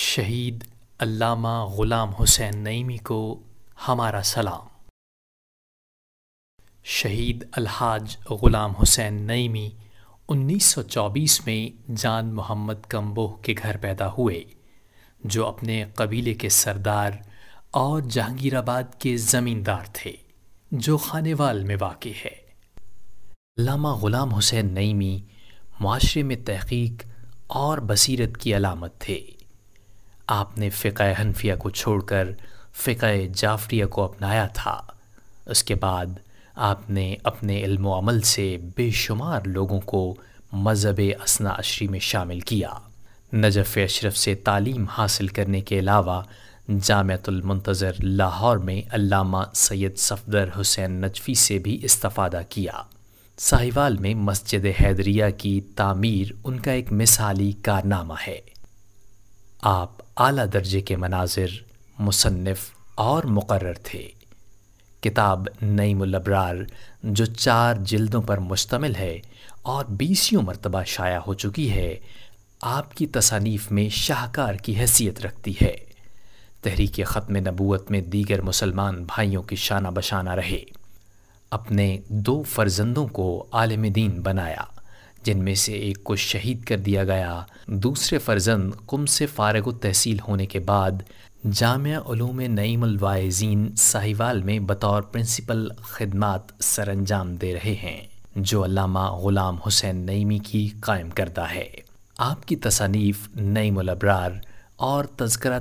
शहीद अल्लामा ग़ुलाम हुसैन नईमी को हमारा सलाम शहीद अलहाज ग़ुलाम हुसैन नईमी 1924 में जान मोहम्मद कम्बोह के घर पैदा हुए जो अपने कबीले के सरदार और जहांगीराबाद के ज़मींदार थे जो खानेवाल में वाक़ है लामा ग़ुलाम हुसैन नईमी माशरे में तहकीक और बसीरत की अलामत थे आपने फ़िका हनफिया को छोड़कर फ़िका जाफरिया को अपनाया था उसके बाद आपने अपने इल्म अमल से बेशुमार लोगों को मज़हब असना अशरी में शामिल किया नजफ़ अशरफ से तालीम हासिल करने के अलावा जामतुलमतज़र लाहौर में अल्लामा सैयद सफदर हुसैन नजफ़ी से भी इस्तफ़ादा किया साहिवाल में मस्जिद हैदरिया की तामीर उनका एक मिसाली कारनामा है आप आला दर्जे के मनाजिर मुसन्फ़ और मुकर थे किताब नई मुलब्रार जो चार जिल्दों पर मुश्तमिल है और बीसियों मरतबा शाया हो चुकी है आपकी तसानीफ में शाहकार की हैसियत रखती है तहरीक ख़त्म नबूत में दीगर मुसलमान भाइयों की शाना बशाना रहे अपने दो फर्जंदों को आलम दीन बनाया जिनमें से एक को शहीद कर दिया गया दूसरे फर्जंद कुम से फारग तहसील होने के बाद जाम नईमलवाजीन साहिवाल में बतौर प्रिंसिपल खदमात अंजाम दे रहे हैं जो अलामा ग़ुलाम हुसैन नईमी की कायम करता है आपकी तसानीफ़ नईमलब्रार और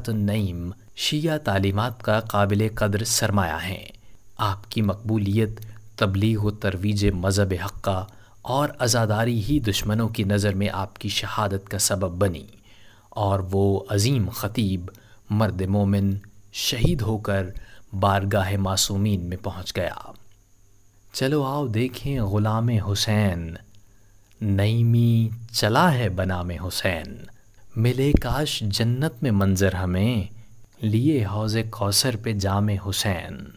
नईम शिया तालीमत का काबिल कदर सरमाया हैं आपकी मकबूलियत तबलीग व तरवीज मज़हब हक़ का और आज़ादारी ही दुश्मनों की नज़र में आपकी शहादत का सबब बनी और वो अजीम ख़तीब मर्द मोमिन शहीद होकर बारगाह मासूमीन में पहुंच गया चलो आओ देखें ग़ुलाम हुसैन नईमी चला है बनाम हुसैन मिले काश जन्नत में मंज़र हमें लिए हौज़ कौसर पे जाम हुसैन